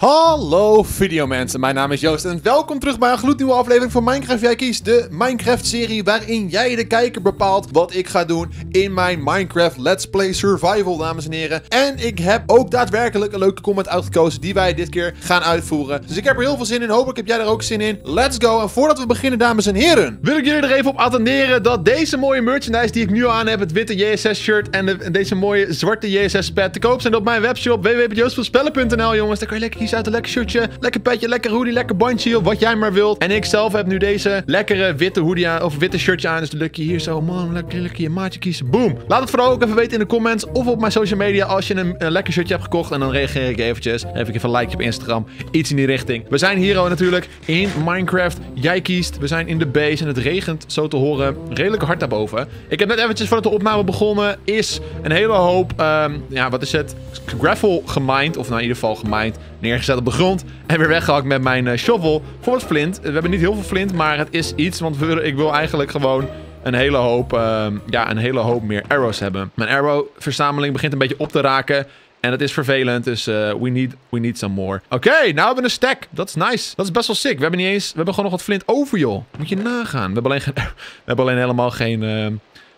Hallo video mensen, mijn naam is Joost en welkom terug bij een gloednieuwe aflevering van Minecraft Jij Kiest. De Minecraft-serie waarin jij de kijker bepaalt wat ik ga doen in mijn Minecraft Let's Play Survival, dames en heren. En ik heb ook daadwerkelijk een leuke comment uitgekozen die wij dit keer gaan uitvoeren. Dus ik heb er heel veel zin in, hopelijk heb jij er ook zin in. Let's go! En voordat we beginnen, dames en heren, wil ik jullie er even op attenderen dat deze mooie merchandise die ik nu aan heb, het witte JSS-shirt en, deze mooie zwarte jss pet te koop zijn op mijn webshop www.joostvanspellen.nl jongens. Daar kan je lekker kiezen uit. lekker shirtje, lekker petje, lekker hoodie, lekker bandje, of wat jij maar wilt. En ik zelf heb nu deze lekkere witte hoodie aan, of witte shirtje aan. Dus dan lukt je hier zo, man, lekker, lekker je maatje kiezen. Boom. Laat het vooral ook even weten in de comments of op mijn social media als je een, lekker shirtje hebt gekocht. En dan reageer ik eventjes. even een likeje op Instagram. Iets in die richting. We zijn hier natuurlijk in Minecraft. Jij kiest. We zijn in de base en het regent, zo te horen, redelijk hard daarboven. Ik heb net eventjes voordat de opname begonnen, is een hele hoop, um, ja, wat is het? Gravel gemined, of nou in ieder geval gemined neergezet op de grond en weer weggehakt met mijn eh, shovel voor het flint. We hebben niet heel veel flint, maar het is iets, want we, ik wil eigenlijk gewoon een hele, hoop, ehm, ja, een hele hoop meer arrows hebben. Mijn arrow-verzameling begint een beetje op te raken. En het is vervelend, dus eh, we, need, we need some more. Oké, okay, nou hebben we een stack. Dat is nice. Dat is best wel sick. We hebben niet eens... We hebben gewoon nog wat flint over, joh. Moet je nagaan. We hebben alleen, geen, we hebben alleen helemaal geen... Ehm,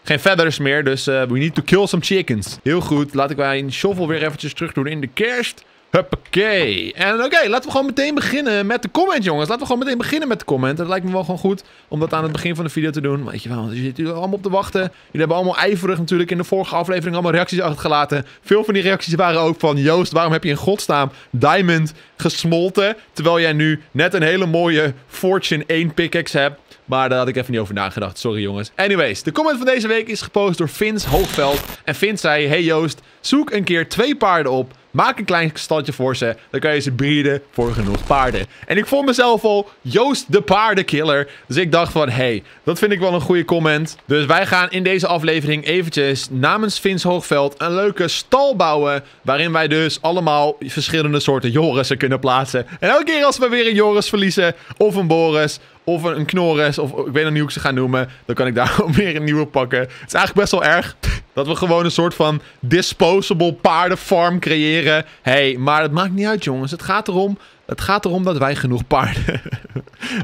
geen feathers meer, dus eh, we need to kill some chickens. Heel goed, laten wij een shovel weer eventjes terug doen in de kerst. Huppakee. En oké, laten we gewoon meteen beginnen met de comment, jongens. Laten we gewoon meteen beginnen met de comment. Dat lijkt me wel gewoon goed om dat aan het begin van de video te doen. Weet je wel, jullie zitten allemaal op te wachten. Jullie hebben allemaal ijverig natuurlijk in de vorige aflevering allemaal reacties achtergelaten. Veel van die reacties waren ook van... Joost, waarom heb je in godsnaam Diamond gesmolten? Terwijl jij nu net een hele mooie Fortune 1 pickaxe hebt. Maar daar had ik even niet over nagedacht. Sorry jongens. Anyways, de comment van deze week is gepost door Vince Hoogveld. En Vince zei... Hey Joost, zoek een keer twee paarden op Maak een klein stalletje voor ze. Dan kan je ze bieden voor genoeg paarden. En ik vond mezelf al Joost de paardenkiller. Dus ik dacht van, hey, dat vind ik wel een goede comment. Dus wij gaan in deze aflevering eventjes namens Vins Hoogveld een leuke stal bouwen. Waarin wij dus allemaal verschillende soorten Jorissen kunnen plaatsen. En elke keer als we weer een Joris verliezen of een Boris of een, knores, of ik weet nog niet hoe ik ze ga noemen. Dan kan ik daar weer een nieuwe pakken. Het is eigenlijk best wel erg. Dat we gewoon een soort van disposable paardenfarm creëren. Hé, hey, maar het maakt niet uit, jongens. Het gaat erom, het gaat erom dat wij genoeg paarden...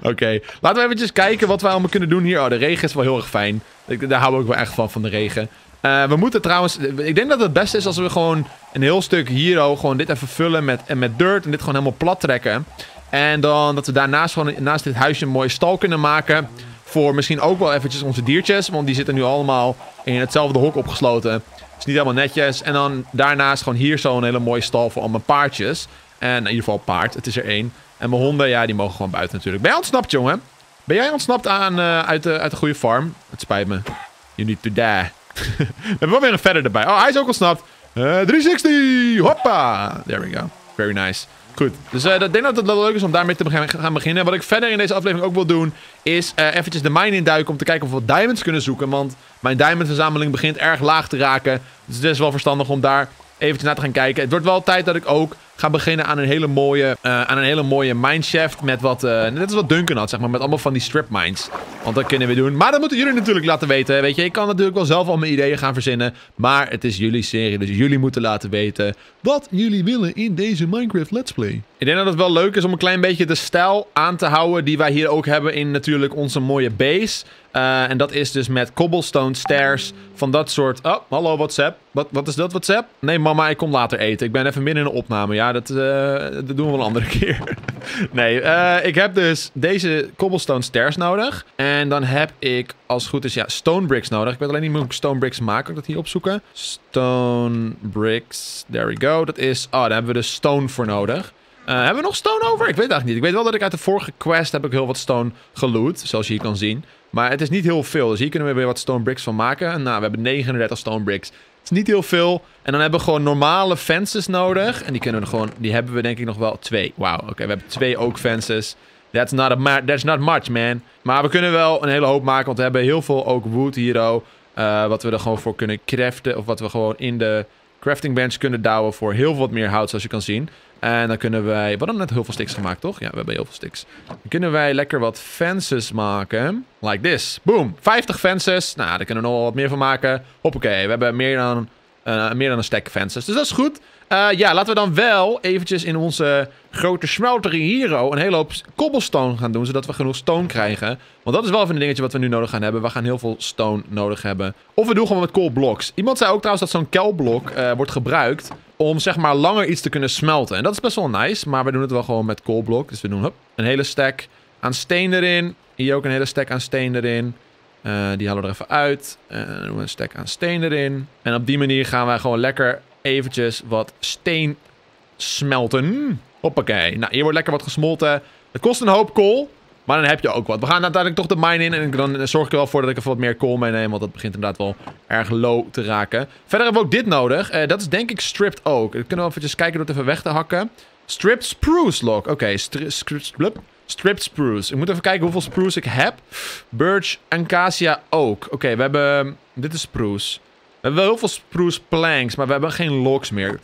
Oké, laten we eventjes kijken wat wij allemaal kunnen doen hier. Oh, de regen is wel heel erg fijn. Ik, daar hou ik wel echt van, van de regen. Eh, we moeten trouwens... Ik denk dat het beste is als we gewoon een heel stuk hier... Oh, gewoon dit even vullen met, en met dirt en dit gewoon helemaal plat trekken. En dan dat we daarnaast gewoon naast dit huisje een mooie stal kunnen maken voor misschien ook wel eventjes onze diertjes. Want die zitten nu allemaal in hetzelfde hok opgesloten. Het is niet helemaal netjes. En dan daarnaast gewoon hier zo'n hele mooie stal voor al mijn paardjes. En in ieder geval paard, het is er één. En mijn honden, ja, die mogen gewoon buiten natuurlijk. Ben jij ontsnapt, jongen? Ben jij ontsnapt aan, eh, uit, de, uit de goede farm? Het spijt me. You need to die. we hebben wel weer een verder erbij. Oh, hij is ook ontsnapt. 360! Eh, Hoppa! There we go. Very nice. Goed. Dus eh, ik denk dat het wel leuk is om daarmee te gaan beginnen. Wat ik verder in deze aflevering ook wil doen, is uh, eventjes de mine induiken om te kijken of we diamonds kunnen zoeken. Want mijn diamondverzameling begint erg laag te raken. Dus het is wel verstandig om daar eventjes naar te gaan kijken. Het wordt wel tijd dat ik ook gaan beginnen aan een hele mooie, uh, aan een hele mooie mineshaft. Met wat, eh, net als wat Duncan had, zeg maar. Met allemaal van die strip mines. Want dat kunnen we doen. Maar dat moeten jullie natuurlijk laten weten. Weet je, ik kan natuurlijk wel zelf al mijn ideeën gaan verzinnen. Maar het is jullie serie, dus jullie moeten laten weten wat jullie willen in deze Minecraft Let's Play. Ik denk dat het wel leuk is om een klein beetje de stijl aan te houden die wij hier ook hebben in natuurlijk onze mooie base. Eh, en dat is dus met cobblestone stairs, van dat soort... Oh, hallo WhatsApp. Wat, wat is dat WhatsApp? Nee mama, ik kom later eten. Ik ben even midden in een opname, ja dat, eh, dat doen we een andere keer. nee, eh, ik heb dus deze cobblestone stairs nodig. En dan heb ik, als het goed is, ja, stone bricks nodig. Ik weet alleen niet hoe ik stone bricks maak. Kan ik dat hier opzoeken? Stone bricks. There we go. Dat is... Oh, daar hebben we dus stone voor nodig. Eh, hebben we nog stone over? Ik weet het eigenlijk niet. Ik weet wel dat ik uit de vorige quest heb ik heel wat stone geloot. Zoals je hier kan zien. Maar het is niet heel veel. Dus hier kunnen we weer wat stone bricks van maken. Nou, we hebben 39 stone bricks niet heel veel. En dan hebben we gewoon normale fences nodig. En die kunnen we gewoon... Die hebben we denk ik nog wel twee. Wauw, oké. we hebben twee oak fences. That's not, a that's not much, man. Maar we kunnen wel een hele hoop maken. Want we hebben heel veel ook wood hier. al eh, wat we er gewoon voor kunnen craften. Of wat we gewoon in de crafting bench kunnen douwen voor heel wat meer hout, zoals je kan zien. En dan kunnen wij... We hadden net heel veel sticks gemaakt, toch? Ja, we hebben heel veel sticks. Dan kunnen wij lekker wat fences maken. Like this. Boom. 50 fences. Nou, daar kunnen we nog wat meer van maken. Hoppakee. We hebben meer dan, eh, meer dan een stack fences. Dus dat is goed. Eh, ja, laten we dan wel eventjes in onze grote smelter Hero een hele hoop cobblestone gaan doen, zodat we genoeg stone krijgen. Want dat is wel even een dingetje wat we nu nodig gaan hebben. We gaan heel veel stone nodig hebben. Of we doen gewoon met coal blocks. Iemand zei ook trouwens dat zo'n kelblok eh, wordt gebruikt om zeg maar langer iets te kunnen smelten. En dat is best wel nice, maar we doen het wel gewoon met koolblok. Dus we doen hup, een hele stack aan steen erin. Hier ook een hele stack aan steen erin. Eh, die halen we er even uit. En eh, dan doen we een stack aan steen erin. En op die manier gaan wij gewoon lekker eventjes wat steen smelten. Hoppakee. Nou, hier wordt lekker wat gesmolten. Het kost een hoop kool. Maar dan heb je ook wat. We gaan uiteindelijk toch de mine in. En dan zorg ik er wel voor dat ik even wat meer kool meeneem. Want dat begint inderdaad wel erg low te raken. Verder hebben we ook dit nodig. Eh, dat is denk ik stripped ook. We eh, kunnen we eventjes kijken door het even weg te hakken. Stripped spruce log. Oké, stripped, spruce. Ik moet even kijken hoeveel spruce ik heb. Birch, acacia, ook. Oké, we hebben... Ehm, dit is spruce. We hebben wel heel veel spruce planks, maar we hebben geen logs meer.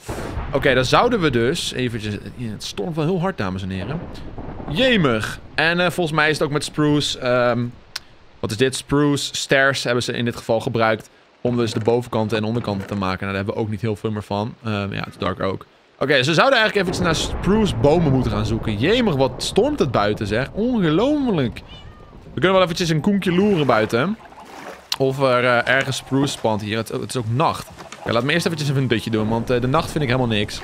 Oké, dan zouden we dus... Eventjes... Eh, het stormt wel heel hard, dames en heren. Jemig. En eh, volgens mij is het ook met spruce... Ehm, wat is dit? Spruce stairs hebben ze in dit geval gebruikt... om dus de bovenkant en onderkant te maken. Nou, daar hebben we ook niet heel veel meer van. Ehm, ja, het is dark ook. Oké, ze zouden eigenlijk even naar spruce bomen moeten gaan zoeken. Jemig, wat stormt het buiten, zeg. Ongelooflijk. We kunnen wel eventjes een koenkje loeren buiten. Of er eh, ergens spruce spant hier. Het, is ook nacht. Ja, laat me eerst eventjes even een dutje doen, want eh, de nacht vind ik helemaal niks.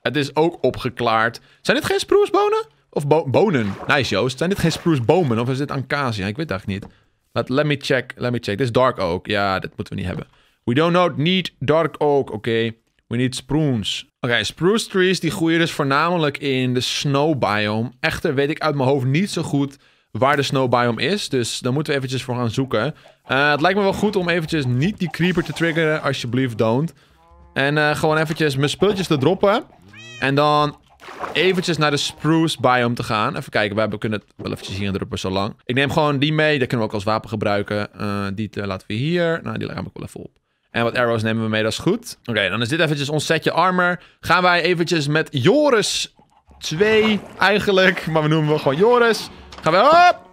Het is ook opgeklaard. Zijn dit geen Spruce bonen? Of bonen. Nice, Joost. Zijn dit geen spruce bomen? Of is dit acacia? Ik weet het eigenlijk niet. Let, me check. Let me check. Dit is dark oak. Ja, dat moeten we niet hebben. We don't need dark oak, oké? We need spruces. Oké, spruce trees die groeien dus voornamelijk in de snow biome. Echter weet ik uit mijn hoofd niet zo goed waar de snow biome is. Dus daar moeten we eventjes voor gaan zoeken. Eh, het lijkt me wel goed om eventjes niet die creeper te triggeren. Alsjeblieft, don't. En eh, gewoon eventjes mijn spulletjes te droppen. En dan eventjes naar de spruce biome te gaan. Even kijken, We kunnen het wel eventjes hier druppen zo lang. Ik neem gewoon die mee, die kunnen we ook als wapen gebruiken. Eh, die eh, laten we hier. Nou, die ruim ik wel even op. En wat arrows nemen we mee, dat is goed. Oké, dan is dit eventjes ons setje armor. Gaan wij eventjes met Joris 2 eigenlijk, maar we noemen hem gewoon Joris. Gaan we... Op!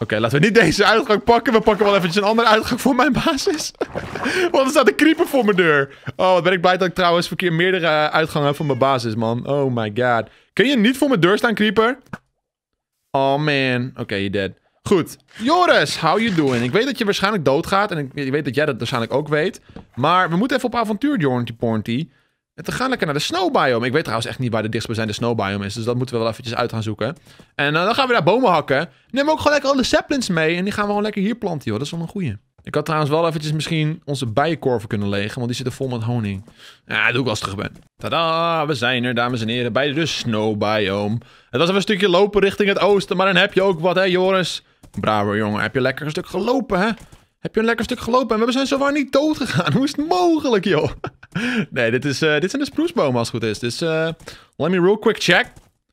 Oké, laten we niet deze uitgang pakken. We pakken wel eventjes een andere uitgang voor mijn basis. Want er staat een creeper voor mijn deur. Oh, wat ben ik blij dat ik trouwens verkeer meerdere eh, uitgangen heb van mijn basis, man. Oh my god. Kun je niet voor mijn deur staan, creeper? Oh man. Oké, okay, je dead. Goed. Joris, how you doing? Ik weet dat je waarschijnlijk doodgaat. En ik weet dat jij dat waarschijnlijk ook weet. Maar we moeten even op avontuur, Jorenty Pornty. En gaan lekker naar de snowbiome. Ik weet trouwens echt niet waar de dichtstbijzijnde snowbiome is. Dus dat moeten we wel eventjes uit gaan zoeken. En eh, dan gaan we daar bomen hakken. Neem ook gewoon lekker al de saplings mee. En die gaan we gewoon lekker hier planten, joh. Dat is wel een goeie. Ik had trouwens wel eventjes misschien onze bijenkorven kunnen legen. Want die zitten vol met honing. Ja, dat doe ik als terug ben. Tadaa, we zijn er, dames en heren. Bij de snowbiome. Het was even een stukje lopen richting het oosten. Maar dan heb je ook wat, hè, Joris? Bravo, jongen. Heb je lekker een stuk gelopen, hè? Heb je een lekker stuk gelopen en we zijn zowaar niet dood gegaan. Hoe is het mogelijk, joh? nee, dit, is, eh, dit zijn de sproesbomen als het goed is. Dus uh, let me real quick check.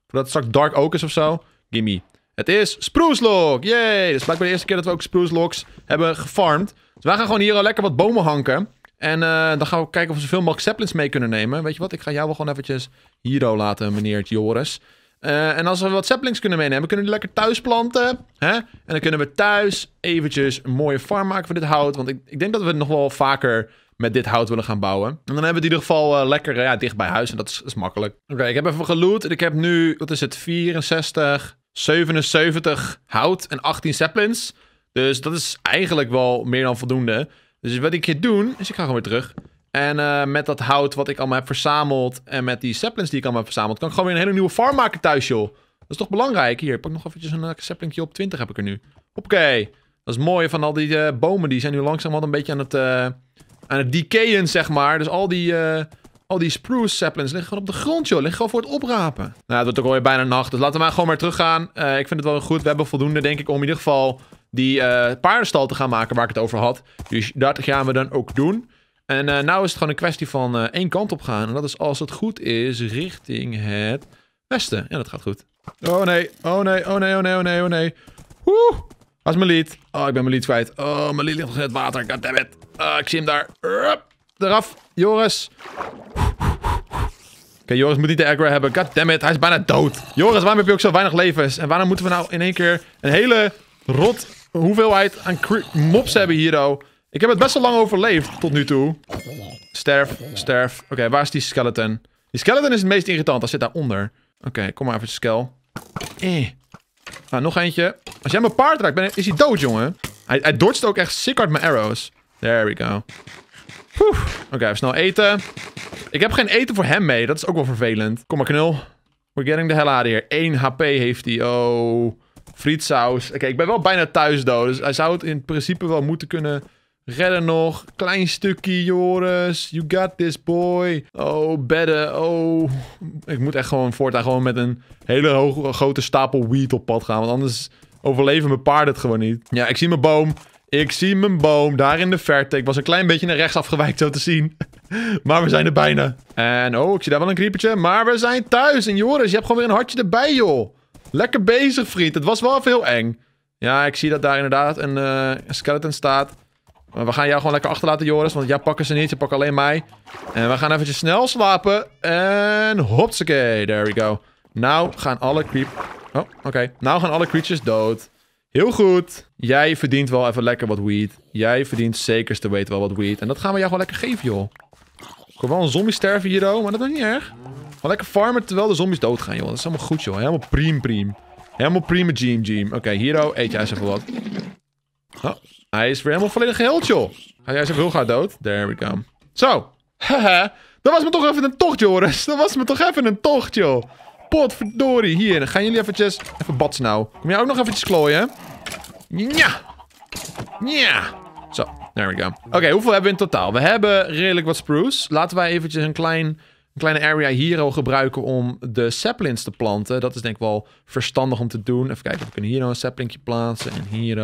Voordat het straks dark oak is of zo. Gimme. Het is spruce Yay! Dus blijkbaar de eerste keer dat we ook spruce hebben gefarmd. Dus wij gaan gewoon hier al lekker wat bomen hanken. En eh, dan gaan we kijken of we zoveel mogelijk saplings mee kunnen nemen. Weet je wat? Ik ga jou wel gewoon eventjes hiero laten, meneer Joris. Eh, en als we wat saplings kunnen meenemen, kunnen we die lekker thuis planten. Hè? En dan kunnen we thuis eventjes een mooie farm maken van dit hout. Want ik, ik denk dat we nog wel vaker met dit hout willen gaan bouwen. En dan hebben we het in ieder geval eh, lekker eh, ja, dicht bij huis. En dat is, makkelijk. Oké, ik heb even geloot. En ik heb nu, wat is het, 64, 77 hout en 18 saplings. Dus dat is eigenlijk wel meer dan voldoende. Dus wat ik hier doen, is ik ga gewoon weer terug. En eh, met dat hout wat ik allemaal heb verzameld en met die saplings die ik allemaal heb verzameld, kan ik gewoon weer een hele nieuwe farm maken thuis, joh. Dat is toch belangrijk? Hier, pak nog eventjes een uh, saplingje op 20 heb ik er nu. Oké. Dat is mooi van al die eh, bomen, die zijn nu langzaam wat een beetje aan het, aan het decayen, zeg maar. Dus al die, al die spruce saplings liggen gewoon op de grond, joh. Liggen gewoon voor het oprapen. Nou, het wordt ook alweer bijna nacht, dus laten we maar gewoon maar teruggaan. ik vind het wel goed. We hebben voldoende, denk ik, om in ieder geval die paardenstal te gaan maken waar ik het over had. Dus dat gaan we dan ook doen. En nu eh, nou is het gewoon een kwestie van eh, één kant op gaan. En dat is als het goed is richting het westen. Ja, dat gaat goed. Oh nee, oh nee, oh nee, oh nee, oh nee, oh nee. Woe! Waar is mijn lied? Oh, ik ben mijn lied kwijt. Oh, mijn lied ligt nog in het water. Goddammit. Uh, ik zie hem daar. Rup, eraf. Joris. Oké, Joris moet niet de aggro hebben. God it, hij is bijna dood. Joris, waarom heb je ook zo weinig levens? En waarom moeten we nou in één keer een hele rot hoeveelheid aan mobs hebben hier, oh? Ik heb het best wel lang overleefd tot nu toe. Sterf, sterf. Oké, waar is die skeleton? Die skeleton is het meest irritant. Hij zit daaronder. Oké, kom maar even, skel. Eh. Nou, nog eentje. Als jij mijn paard raakt, ben, is hij dood, jongen. Hij, hij ook echt sick hard mijn arrows. There we go. Oké, snel eten. Ik heb geen eten voor hem mee. Dat is ook wel vervelend. Kom maar, knul. We're getting the hell out of here. 1 HP heeft hij. Oh. Frietsaus. Oké, ik ben wel bijna thuis, dood. Dus hij zou het in principe wel moeten kunnen Redden nog. Klein stukje, Joris. You got this, boy. Oh, bedden. Oh. Ik moet echt gewoon voortaan gewoon met een hele hoge, grote stapel wheat op pad gaan. Want anders overleven mijn paarden het gewoon niet. Ja, ik zie mijn boom. Ik zie mijn boom daar in de verte. Ik was een klein beetje naar rechts afgewijkt zo te zien. maar we zijn er bijna. En oh, ik zie daar wel een creepertje. Maar we zijn thuis. En Joris, je hebt gewoon weer een hartje erbij, joh. Lekker bezig, vriend. Het was wel even heel eng. Ja, ik zie dat daar inderdaad een eh, skeleton staat we gaan jou gewoon lekker achterlaten, Joris. Want jij pakken ze niet. Ze pakken alleen mij. En we gaan eventjes snel slapen. En hopsakee. There we go. Nou gaan alle creep... Oh, oké. Nou gaan alle creatures dood. Heel goed. Jij verdient wel even lekker wat weed. Jij verdient zekerste weten wel wat weed. En dat gaan we jou gewoon lekker geven, joh. Ik wil wel een zombie sterven hier, oh, maar dat is niet erg. Gewoon lekker farmen terwijl de zombies doodgaan, joh. Dat is helemaal goed, joh. Helemaal priem, prim. Helemaal prima, gem gem. Oké, okay, Hero, eet jij eens even wat. Oh, hij is weer helemaal volledig geheel, joh. is jij heel vulga dood? There we go. Zo. Haha. dat was me toch even een tocht, Joris. Dat was me toch even een tocht, joh. Potverdorie. Hier, gaan jullie eventjes... Even bats nou. Kom jij ook nog eventjes klooien? Ja. Ja. Zo. There we go. Oké, hoeveel hebben we in totaal? We hebben redelijk wat spruce. Laten wij eventjes een klein een kleine area al gebruiken om de saplings te planten. Dat is denk ik wel verstandig om te doen. Even kijken, we kunnen hier nou een saplingje plaatsen. En hier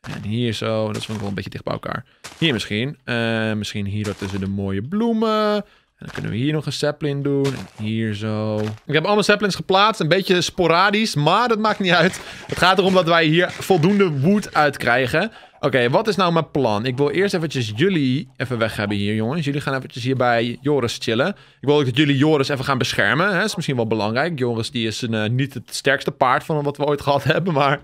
en hier zo. Dat is wel een beetje dicht bij elkaar. Hier misschien. Uh, misschien hier tussen de mooie bloemen. En dan kunnen we hier nog een sapling doen. hier zo. Ik heb allemaal saplings geplaatst. Een beetje sporadisch. Maar dat maakt niet uit. Het gaat erom dat wij hier voldoende wood uit krijgen. Oké, wat is nou mijn plan? Ik wil eerst eventjes jullie even weg hebben hier, jongens. Jullie gaan eventjes hier bij Joris chillen. Ik wil ook dat jullie Joris even gaan beschermen. Dat is misschien wel belangrijk. Joris die is een, eh, niet het sterkste paard van wat we ooit gehad hebben. Maar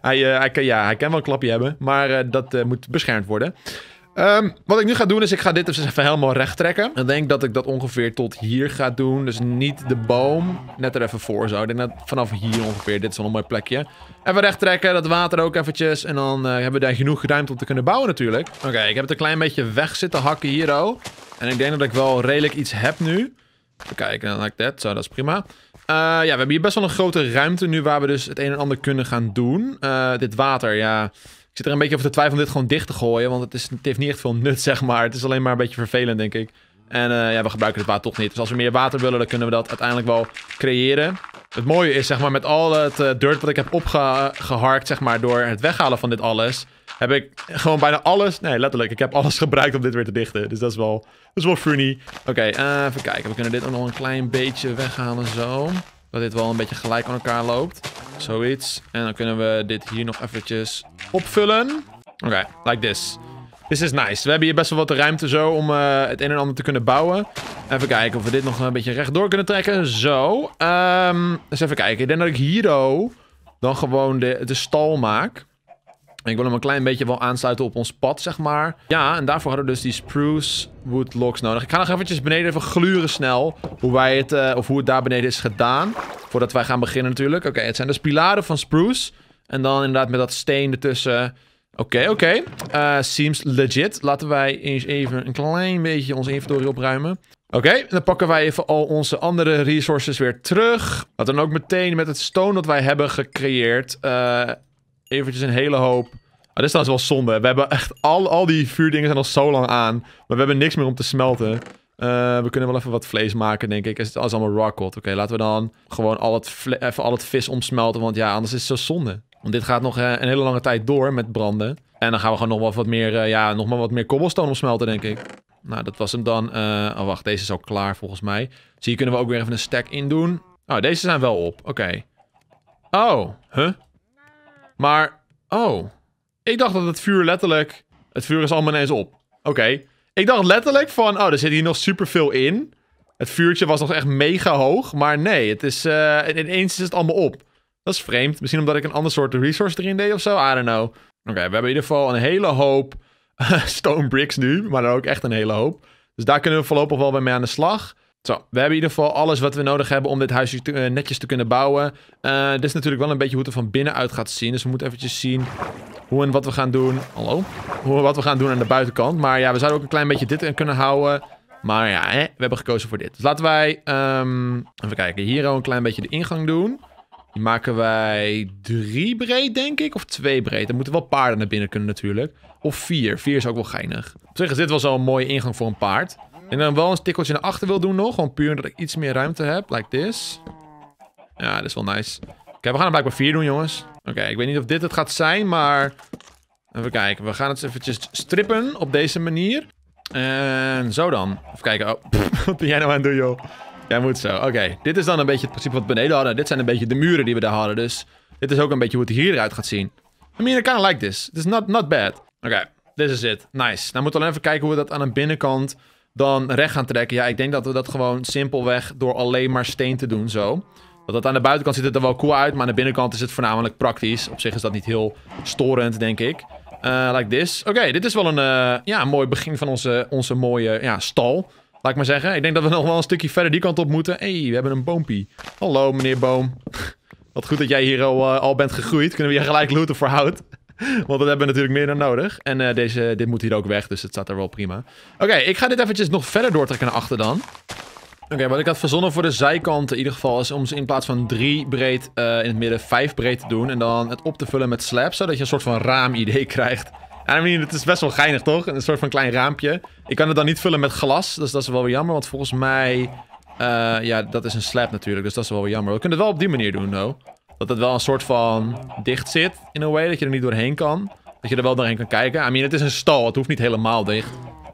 eh, hij, kan, ja, hij kan wel een klapje hebben, maar eh, dat eh, moet beschermd worden. Ehm, wat ik nu ga doen is, ik ga dit dus even helemaal recht trekken. Ik denk dat ik dat ongeveer tot hier ga doen. Dus niet de boom, net er even voor zo. Ik denk dat vanaf hier ongeveer, dit is wel een mooi plekje. Even recht trekken, dat water ook eventjes. En dan hebben we daar genoeg ruimte om te kunnen bouwen natuurlijk. Oké, ik heb het een klein beetje weg zitten hakken hier al. En ik denk dat ik wel redelijk iets heb nu. Even kijken, dan like dat. Zo, dat is prima. Eh, ja, we hebben hier best wel een grote ruimte nu waar we dus het een en ander kunnen gaan doen. Eh, dit water, ja. Ik zit er een beetje over te twijfelen om dit gewoon dicht te gooien. Want het, is, het heeft niet echt veel nut, zeg maar. Het is alleen maar een beetje vervelend, denk ik. En eh, ja, we gebruiken het water toch niet. Dus als we meer water willen, dan kunnen we dat uiteindelijk wel creëren. Het mooie is, zeg maar, met al het dirt wat ik heb opgeharkt, zeg maar, door het weghalen van dit alles heb ik gewoon bijna alles... Nee, letterlijk. Ik heb alles gebruikt om dit weer te dichten. Dus dat is wel, dat is wel funny. Oké, eh, even kijken. We kunnen dit ook nog een klein beetje weghalen zo. Dat dit wel een beetje gelijk aan elkaar loopt. Zoiets. En dan kunnen we dit hier nog eventjes opvullen. Oké, like this. This is nice. We hebben hier best wel wat ruimte zo om eh, het een en ander te kunnen bouwen. Even kijken of we dit nog een beetje rechtdoor kunnen trekken. Zo. Ehm, eens even kijken. Ik denk dat ik hier dan gewoon de, de stal maak. Ik wil hem een klein beetje wel aansluiten op ons pad, zeg maar. Ja, en daarvoor hadden we dus die spruce wood logs nodig. Ik ga nog eventjes beneden even gluren snel hoe, wij het, eh, of hoe het daar beneden is gedaan. Voordat wij gaan beginnen natuurlijk. Oké, het zijn dus pilaren van spruce. En dan inderdaad met dat steen ertussen. Oké, oké. Eh, seems legit. Laten wij eens even een klein beetje onze inventory opruimen. Oké, dan pakken wij even al onze andere resources weer terug. wat we dan ook meteen met het stone dat wij hebben gecreëerd... Uh, eventjes een hele hoop... Ah, dit is trouwens wel zonde. We hebben echt... Al, al die vuurdingen zijn al zo lang aan. Maar we hebben niks meer om te smelten. Eh, we kunnen wel even wat vlees maken, denk ik. Is het is allemaal rockot. Oké, laten we dan gewoon al het, even al het vis omsmelten. Want ja, anders is het zo zonde. Want dit gaat nog eh, een hele lange tijd door met branden. En dan gaan we gewoon nog wel wat meer, eh, ja, nog maar wat meer cobblestone omsmelten, denk ik. Nou, dat was hem dan. oh, wacht. Deze is al klaar, volgens mij. Dus hier kunnen we ook weer even een stack in doen. Oh, deze zijn wel op. Oké. Oh, huh? Maar, oh. Ik dacht dat het vuur letterlijk... Het vuur is allemaal ineens op. Oké. Ik dacht letterlijk van, oh, er zit hier nog superveel in. Het vuurtje was nog echt mega hoog. Maar nee, het is, eh, ineens is het allemaal op. Dat is vreemd. Misschien omdat ik een ander soort resource erin deed of zo. I don't know. Oké, we hebben in ieder geval een hele hoop stone bricks nu. Maar dan ook echt een hele hoop. Dus daar kunnen we voorlopig wel bij mee aan de slag. Zo, we hebben in ieder geval alles wat we nodig hebben om dit huisje eh, netjes te kunnen bouwen. Eh, dit is natuurlijk wel een beetje hoe het er van binnenuit gaat zien. Dus we moeten eventjes zien hoe en wat we gaan doen. Hallo? Hoe en wat we gaan doen aan de buitenkant. Maar ja, we zouden ook een klein beetje dit kunnen houden. Maar ja, hè, we hebben gekozen voor dit. Dus laten wij, ehm, even kijken, hier al een klein beetje de ingang doen. Die maken wij drie breed, denk ik. Of twee breed. Dan moeten wel paarden naar binnen kunnen natuurlijk. Of vier. Vier is ook wel geinig. Op zich is dit wel zo'n mooie ingang voor een paard. En dan wel een tikkeltje naar achter wil doen nog. Gewoon puur omdat ik iets meer ruimte heb. Like this. Ja, dat is wel nice. Oké, we gaan er blijkbaar vier doen, jongens. Oké, ik weet niet of dit het gaat zijn, maar... Even kijken. We gaan het eventjes strippen op deze manier. En zo dan. Even kijken. Oh, wat ben jij nou aan het doen, joh? Jij moet zo. Oké, dit is dan een beetje het principe wat we beneden hadden. Dit zijn een beetje de muren die we daar hadden. Dus dit is ook een beetje hoe het hieruit gaat zien. I mean, I kind of like this. This is not, not bad. Oké, this is it. Nice. Dan nou, moeten we alleen even kijken hoe we dat aan de binnenkant dan recht gaan trekken. Ja, ik denk dat we dat gewoon simpelweg door alleen maar steen te doen zo. Dat dat aan de buitenkant ziet het er wel cool uit, maar aan de binnenkant is het voornamelijk praktisch. Op zich is dat niet heel storend, denk ik. Uh, like this. Oké, dit is wel een, eh, ja, mooi begin van onze, onze mooie ja, stal. Laat ik maar zeggen. Ik denk dat we nog wel een stukje verder die kant op moeten. hey, we hebben een boompie. Hallo, meneer boom. Wat goed dat jij hier al, eh, al bent gegroeid. Kunnen we je gelijk looten voor hout? Want dat hebben we natuurlijk meer dan nodig. En eh, deze, dit moet hier ook weg, dus het staat er wel prima. Oké, ik ga dit eventjes nog verder doortrekken naar achter dan. Oké, wat ik had verzonnen voor de zijkanten in ieder geval is om ze in plaats van drie breed eh, in het midden vijf breed te doen. En dan het op te vullen met slabs, zodat je een soort van raamidee krijgt. En I mean, het is best wel geinig toch? Een soort van klein raampje. Ik kan het dan niet vullen met glas, dus dat is wel weer jammer. Want volgens mij, eh, ja, dat is een slab natuurlijk, dus dat is wel weer jammer. We kunnen het wel op die manier doen, though dat het wel een soort van dicht zit in een way. Dat je er niet doorheen kan. Dat je er wel doorheen kan kijken. I mean, het is een stal. Het hoeft niet helemaal dicht.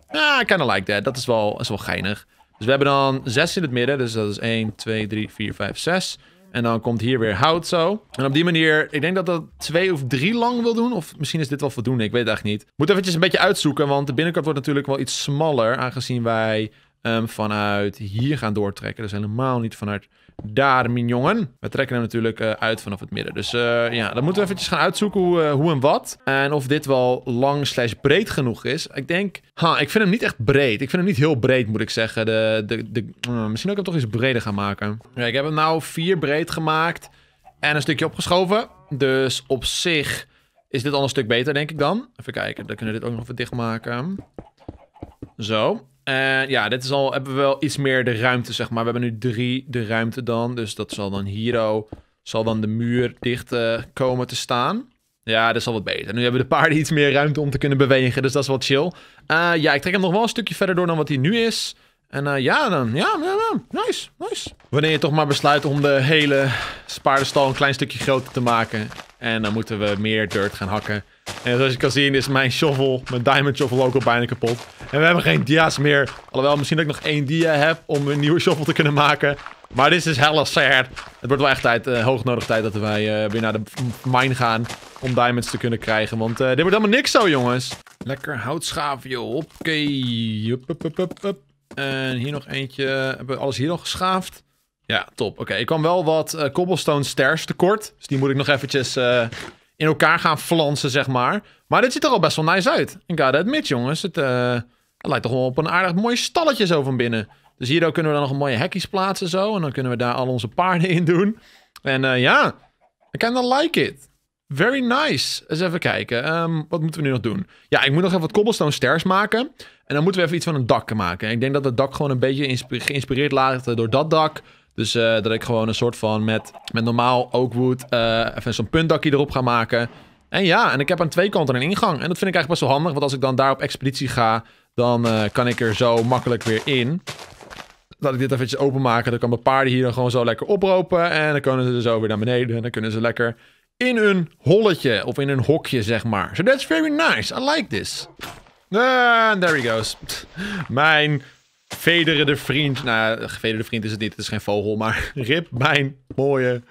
Ah, I kinda like that. Dat is wel, is wel geinig. Dus we hebben dan zes in het midden. Dus dat is 1, 2, 3, 4, 5, 6. En dan komt hier weer hout zo. En op die manier, ik denk dat dat twee of drie lang wil doen. Of misschien is dit wel voldoende, ik weet het eigenlijk niet. Moet eventjes een beetje uitzoeken, want de binnenkant wordt natuurlijk wel iets smaller. Aangezien wij um, vanuit hier gaan doortrekken. Dus helemaal niet vanuit daar, mijn jongen. We trekken hem natuurlijk eh, uit vanaf het midden. Dus eh, ja, dan moeten we eventjes gaan uitzoeken hoe, eh, hoe en wat. En of dit wel lang slash breed genoeg is. Ik denk, ha, ik vind hem niet echt breed. Ik vind hem niet heel breed, moet ik zeggen. De, de, de, misschien ook ik hem toch iets breder gaan maken. Ja, ik heb hem nou vier breed gemaakt en een stukje opgeschoven. Dus op zich is dit al een stuk beter, denk ik dan. Even kijken, dan kunnen we dit ook nog even dichtmaken. Zo. En eh, ja, dit is al, hebben we wel iets meer de ruimte, zeg maar. We hebben nu drie de ruimte dan. Dus dat zal dan hero zal dan de muur dicht eh, komen te staan. Ja, dat is al wat beter. Nu hebben de paarden iets meer ruimte om te kunnen bewegen, dus dat is wel chill. Eh, ja, ik trek hem nog wel een stukje verder door dan wat hij nu is. En ja, dan, ja, ja, ja, nice, nice. Wanneer je toch maar besluit om de hele paardenstal een klein stukje groter te maken. En dan moeten we meer dirt gaan hakken. En zoals je kan zien is mijn shovel, mijn diamond shovel ook al bijna kapot. En we hebben geen dia's meer. Alhoewel, misschien dat ik nog één dia heb om een nieuwe shovel te kunnen maken. Maar dit is hella sad. Het wordt wel echt tijd, uh, hoog nodig tijd dat wij eh, weer naar de mine gaan om diamonds te kunnen krijgen. Want eh, dit wordt helemaal niks zo, jongens. Lekker houtschaven, joh. Oké. Okay. En hier nog eentje. Hebben we alles hier nog geschaafd? Ja, top. Oké, ik kwam wel wat cobblestone stairs tekort. Dus die moet ik nog eventjes in elkaar gaan flansen, zeg maar. Maar dit ziet er al best wel nice uit. Ik ga dat admit, jongens. Het, eh, het, lijkt toch wel op een aardig mooi stalletje zo van binnen. Dus hierdoor kunnen we dan nog een mooie hekjes plaatsen zo. En dan kunnen we daar al onze paarden in doen. En eh, ja, I kind I kinda like it. Very nice. Eens even kijken. Ehm, wat moeten we nu nog doen? Ja, ik moet nog even wat cobblestone stairs maken. En dan moeten we even iets van een dak maken. Ik denk dat het dak gewoon een beetje geïnspireerd laat door dat dak. Dus eh, dat ik gewoon een soort van met, met normaal oakwood eh, even zo'n puntdakje erop ga maken. En ja, en ik heb aan twee kanten een ingang. En dat vind ik eigenlijk best wel handig, want als ik dan daar op expeditie ga, dan eh, kan ik er zo makkelijk weer in. Laat ik dit eventjes openmaken, dan kan mijn paarden hier dan gewoon zo lekker opropen. En dan kunnen ze er zo weer naar beneden en dan kunnen ze lekker in een holletje of in een hokje, zeg maar. So that's very nice, I like this. And there he goes. Mijn de vriend. Nou, de vriend is het niet. Het is geen vogel. Maar rip mijn mooie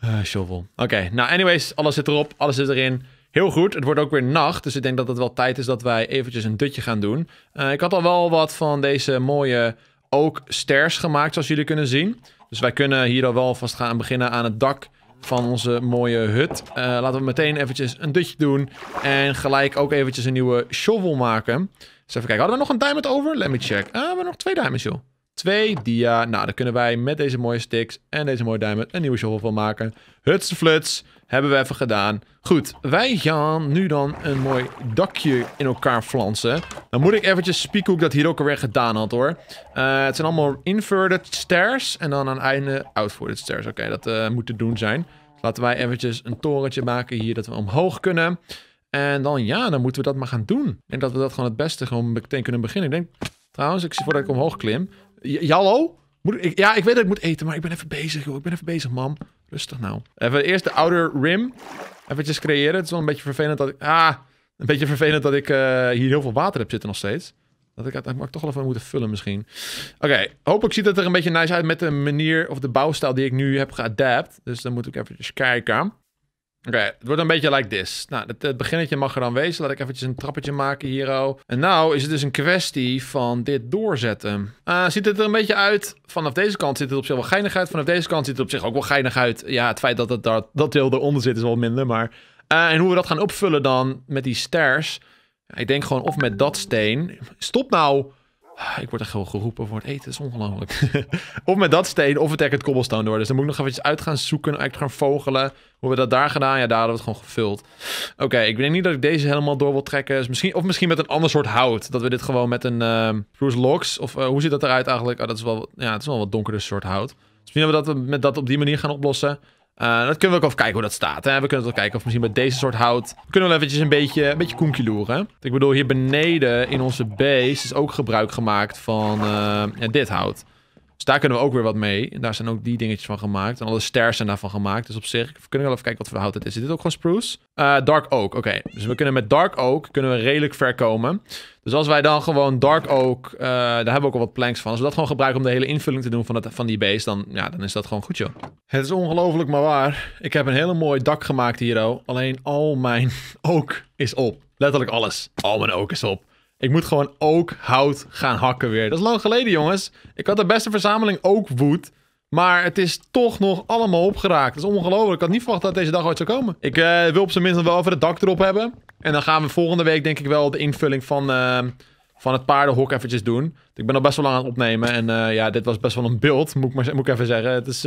eh, shovel. Oké. nou, anyways. Alles zit erop. Alles zit erin. Heel goed. Het wordt ook weer nacht. Dus ik denk dat het wel tijd is dat wij eventjes een dutje gaan doen. Eh, ik had al wel wat van deze mooie ook sters gemaakt. Zoals jullie kunnen zien. Dus wij kunnen hier al wel vast gaan beginnen aan het dak van onze mooie hut. Eh, laten we meteen eventjes een dutje doen. En gelijk ook eventjes een nieuwe shovel maken. Dus even kijken, hadden we nog een diamond over? Let me check. Ah, we hebben nog twee diamonds, joh. Twee dia. Nou, dan kunnen wij met deze mooie sticks en deze mooie diamond een nieuwe shovel van maken. Huts fluts. Hebben we even gedaan. Goed, wij gaan nu dan een mooi dakje in elkaar flansen. Dan moet ik eventjes spieken hoe ik dat hier ook alweer gedaan had, hoor. Eh, het zijn allemaal inverted stairs en dan aan het einde outverted stairs. Oké, dat uh, moet te doen zijn. laten wij eventjes een torentje maken hier dat we omhoog kunnen. En dan ja, dan moeten we dat maar gaan doen. En dat we dat gewoon het beste gewoon meteen kunnen beginnen. Ik denk, trouwens, ik zie voordat ik omhoog klim. Jallo? Moet ik, ja, ik weet dat ik moet eten, maar ik ben even bezig, joh. Ik ben even bezig, mam. Rustig nou. Even eerst de outer rim. Eventjes creëren. Het is wel een beetje vervelend dat ik... Ah, een beetje vervelend dat ik eh, hier heel veel water heb zitten nog steeds. Dat ik uiteindelijk toch wel even moeten vullen misschien. Oké, okay, hopelijk ziet het er een beetje nice uit met de manier of de bouwstijl die ik nu heb geadapt. Dus dan moet ik even kijken. Oké, het wordt een beetje like this. Nou, het, beginnetje mag er dan wezen. Laat ik eventjes een trappetje maken hier al. Oh. En nou is het dus een kwestie van dit doorzetten. Eh, ziet het er een beetje uit? Vanaf deze kant ziet het op zich wel geinig uit. Vanaf deze kant ziet het op zich ook wel geinig uit. Ja, het feit dat het, dat, dat deel eronder zit is wel minder, maar... Eh, en hoe we dat gaan opvullen dan met die stairs... Ik denk gewoon of met dat steen. Stop nou! Ah, ik word echt gewoon geroepen voor het eten. Dat is ongelooflijk. of met dat steen, of het het cobblestone door. Dus dan moet ik nog eventjes uit gaan zoeken, eigenlijk gaan vogelen. Hoe hebben we dat daar gedaan? Ja, daar hadden we het gewoon gevuld. Oké, ik denk niet dat ik deze helemaal door wil trekken. Dus misschien, of misschien met een ander soort hout. Dat we dit gewoon met een uh, Bruce Logs. Of eh, hoe ziet dat eruit eigenlijk? Oh, dat is wel, ja, het is wel een wat donkerder soort hout. Dus misschien dat we dat met dat op die manier gaan oplossen. Uh, dat kunnen we ook even kijken hoe dat staat. Hè? We kunnen wel kijken of misschien met deze soort hout... We kunnen wel eventjes een beetje, een beetje koenkie loeren. Ik bedoel, hier beneden in onze base is ook gebruik gemaakt van eh, dit hout. Dus daar kunnen we ook weer wat mee. En daar zijn ook die dingetjes van gemaakt. En alle sters zijn daarvan gemaakt. Dus op zich we kunnen we wel even kijken wat voor hout het is. Is dit ook gewoon spruce? Eh, dark oak, oké. Dus we kunnen met dark oak kunnen we redelijk ver komen. Dus als wij dan gewoon dark oak... Eh, daar hebben we ook al wat planks van. Als we dat gewoon gebruiken om de hele invulling te doen van, dat, van die base... Dan, ja, dan is dat gewoon goed, joh. Het is ongelooflijk, maar waar. Ik heb een hele mooi dak gemaakt hier, oh. Alleen al mijn oak is op. Letterlijk alles. Al mijn oak is op. Ik moet gewoon ook hout gaan hakken weer. Dat is lang geleden, jongens. Ik had de beste verzameling ook wood. Maar het is toch nog allemaal opgeraakt. Dat is ongelooflijk. Ik had niet verwacht dat deze dag ooit zou komen. Ik eh, wil op zijn minst nog wel even het dak erop hebben. En dan gaan we volgende week denk ik wel de invulling van, eh, van het paardenhok eventjes doen. Ik ben al best wel lang aan het opnemen. En eh, ja, dit was best wel een beeld, moet ik, maar, even zeggen. Het is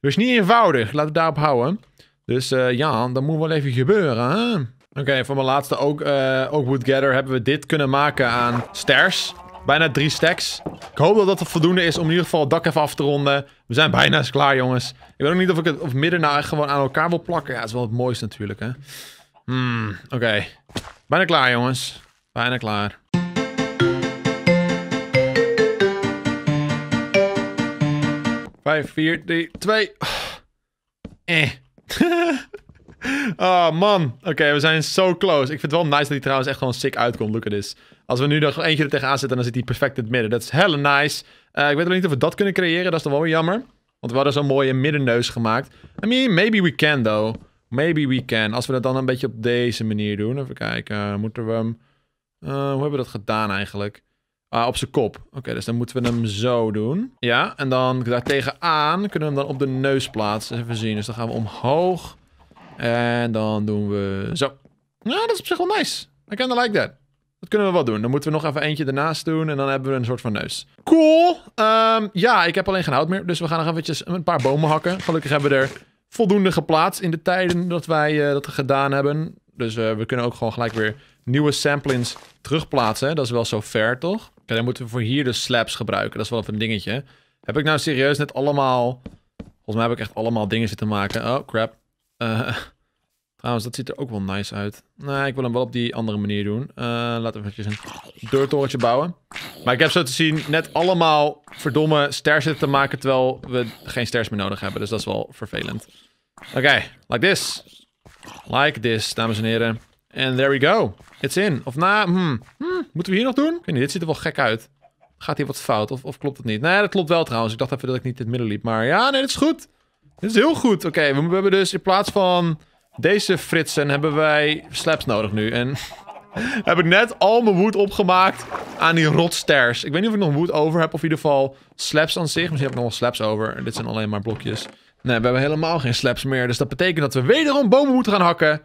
dus niet eenvoudig. Laten we daarop houden. Dus ja, dat moet wel even gebeuren. Hè? Oké, voor mijn laatste ook, uh, ook Woodgather hebben we dit kunnen maken aan stairs. Bijna drie stacks. Ik hoop dat dat voldoende is om in ieder geval het dak even af te ronden. We zijn bijna klaar, jongens. Ik weet ook niet of ik het of midden nou gewoon aan elkaar wil plakken. Ja, dat is wel het mooiste natuurlijk, hè. Hmm, oké. Bijna klaar, jongens. Bijna klaar. Vijf, vier, drie, twee. Oh, eh. oh man. Oké, we zijn zo close. Ik vind het wel nice dat hij trouwens echt gewoon sick uitkomt. Look at this. Als we nu nog eentje er tegenaan zetten, dan zit hij perfect in het midden. Dat is hella nice. Eh, ik weet nog niet of we dat kunnen creëren. Dat is dan wel weer jammer. Want we hadden zo'n mooie middenneus gemaakt. I mean, maybe we can though. Maybe we can. Als we dat dan een beetje op deze manier doen. Even kijken. Moeten we hem... Eh, hoe hebben we dat gedaan eigenlijk? Ah, op zijn kop. Oké, dus dan moeten we hem zo doen. Ja, en dan tegenaan kunnen we hem dan op de neus plaatsen. Even zien. Dus dan gaan we omhoog. En dan doen we zo. Ja, dat is op zich wel nice. I kinda like that. Dat kunnen we wel doen. Dan moeten we nog even eentje ernaast doen. En dan hebben we een soort van neus. Cool. Ehm, ja, ik heb alleen geen hout meer. Dus we gaan nog eventjes een paar bomen hakken. Gelukkig hebben we er voldoende geplaatst in de tijden dat wij eh, dat gedaan hebben. Dus eh, we kunnen ook gewoon gelijk weer nieuwe samplings terugplaatsen. Dat is wel zo ver, toch? Oké, dan moeten we voor hier de slabs gebruiken. Dat is wel even een dingetje. Heb ik nou serieus net allemaal... Volgens mij heb ik echt allemaal dingen zitten maken. Oh, crap. Uh, trouwens, dat ziet er ook wel nice uit. Nou, ik wil hem wel op die andere manier doen. Uh, eh, laten we even een deurtorentje bouwen. Maar ik heb zo te zien net allemaal verdomme sterren te maken... terwijl we geen sterren meer nodig hebben. Dus dat is wel vervelend. Oké, like this. Like this, dames en heren. And there we go. It's in. Of na, hmm. hmm. moeten we hier nog doen? Ik weet niet, dit ziet er wel gek uit. Gaat hier wat fout of, of klopt het niet? Nee, dat klopt wel trouwens. Ik dacht even dat ik niet in het midden liep. Maar ja, nee, dat is goed. Dit is heel goed. Oké, we, hebben dus in plaats van deze fritsen hebben wij slaps nodig nu. En heb ik net al mijn wood opgemaakt aan die rotsters. Ik weet niet of ik nog wood over heb of in ieder geval slaps aan zich. Misschien heb ik nog wel slaps over. Dit zijn alleen maar blokjes. Nee, we hebben helemaal geen slaps meer. Dus dat betekent dat we wederom bomen moeten gaan hakken.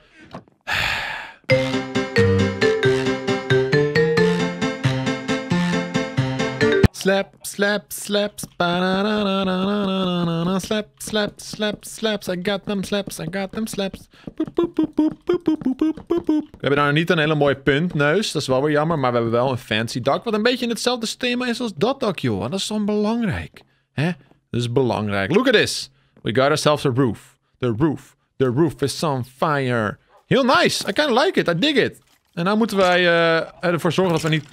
Slap, slap, slaps. Slap, slap, slap, slaps. I got them slaps, I got them slaps. We hebben daar niet een hele mooie puntneus. Dat is wel weer jammer. Maar we hebben wel een fancy dak. Wat een beetje in hetzelfde thema is als dat dak, joh. Dat is dan belangrijk. Hè? Dat is belangrijk. Look at this. We got ourselves a roof. The roof. The roof is on fire. Heel nice. I kind of like it. I dig it. En nou moeten wij uh, ervoor zorgen dat we niet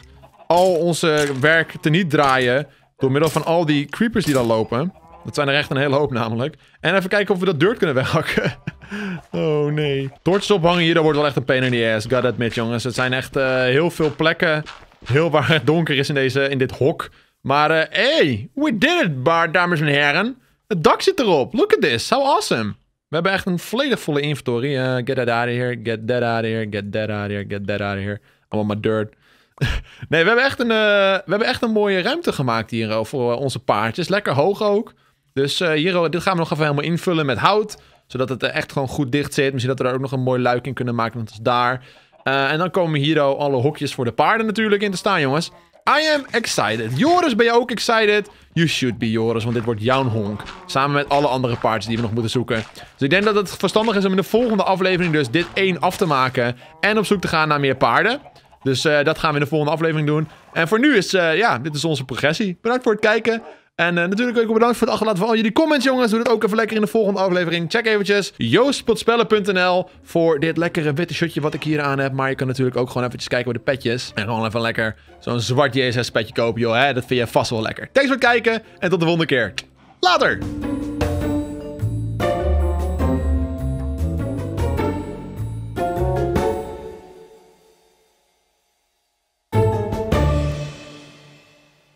al onze werk teniet draaien door middel van al die creepers die dan lopen. Dat zijn er echt een hele hoop namelijk. En even kijken of we dat dirt kunnen weghakken. oh nee. Torches ophangen hier, dat wordt wel echt een pain in the ass. God admit jongens. Het zijn echt eh, heel veel plekken. Heel waar het donker is in, deze, in dit hok. Maar eh, hey, we did it, dames en heren. Het dak zit erop. Look at this. How awesome. We hebben echt een volledig volle inventory. Eh, get that out of here. Get that out of here. Get that out of here. Get that out of here. want my dirt. nee, we hebben, echt een, eh, we hebben echt een mooie ruimte gemaakt hier eh, voor eh, onze paardjes. Lekker hoog ook. Dus uh, hier, dit gaan we nog even helemaal invullen met hout. Zodat het echt gewoon goed dicht zit. Misschien dat we daar ook nog een mooi luik in kunnen maken. dat is daar. en dan komen hier alle hokjes voor de paarden natuurlijk in te staan, jongens. I am excited. Joris, ben je ook excited? You should be, Joris, want dit wordt jouw honk. Samen met alle andere paardjes die we nog moeten zoeken. Dus ik denk dat het verstandig is om in de volgende aflevering dus dit één af te maken. En op zoek te gaan naar meer paarden. Dus eh, dat gaan we in de volgende aflevering doen. En voor nu is, eh, ja, dit is onze progressie. Bedankt voor het kijken. En eh, natuurlijk ook bedankt voor het achterlaten van al jullie comments, jongens. Doe dat ook even lekker in de volgende aflevering. Check eventjes joostpotspellen.nl voor dit lekkere witte shirtje wat ik hier aan heb. Maar je kan natuurlijk ook gewoon eventjes kijken bij de petjes. En gewoon even lekker zo'n zwart JSS petje kopen, joh. Hè? Dat vind je vast wel lekker. Thanks voor het kijken en tot de volgende keer. Later!